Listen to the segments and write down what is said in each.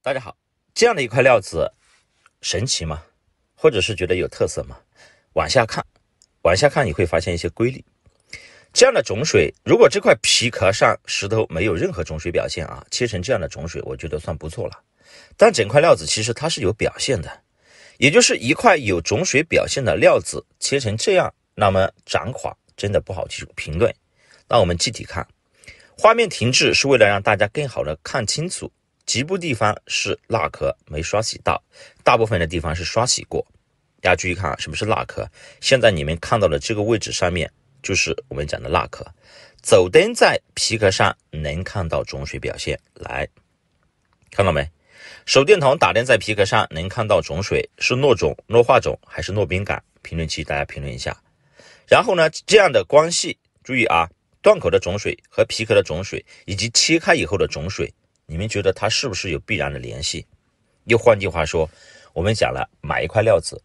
大家好，这样的一块料子神奇吗？或者是觉得有特色吗？往下看，往下看你会发现一些规律。这样的种水，如果这块皮壳上石头没有任何种水表现啊，切成这样的种水，我觉得算不错了。但整块料子其实它是有表现的，也就是一块有种水表现的料子切成这样，那么涨垮真的不好去评论。那我们具体看，画面停滞是为了让大家更好的看清楚。局部地方是蜡壳没刷洗到，大部分的地方是刷洗过。大家注意看，什么是蜡壳？现在你们看到的这个位置上面就是我们讲的蜡壳。走灯在皮壳上能看到种水表现，来，看到没？手电筒打灯在皮壳上能看到种水，是糯种、糯化种还是糯冰感？评论区大家评论一下。然后呢，这样的关系，注意啊，断口的种水和皮壳的种水，以及切开以后的种水。你们觉得它是不是有必然的联系？又换句话说，我们讲了买一块料子，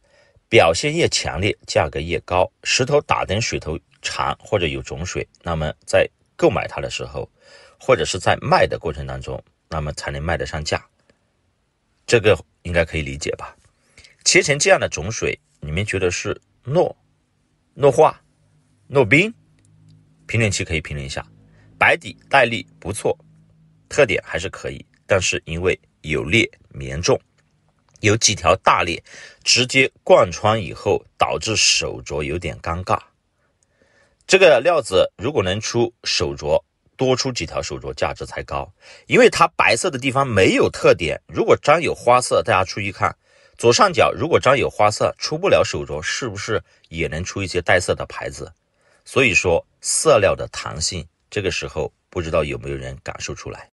表现越强烈，价格越高。石头打灯，水头长或者有种水，那么在购买它的时候，或者是在卖的过程当中，那么才能卖得上价。这个应该可以理解吧？切成这样的种水，你们觉得是糯、糯化、糯冰？评论区可以评论一下。白底带粒不错。特点还是可以，但是因为有裂，棉重，有几条大裂，直接贯穿以后，导致手镯有点尴尬。这个料子如果能出手镯，多出几条手镯价值才高，因为它白色的地方没有特点。如果沾有花色，大家注意看左上角，如果沾有花色，出不了手镯，是不是也能出一些带色的牌子？所以说色料的弹性，这个时候不知道有没有人感受出来？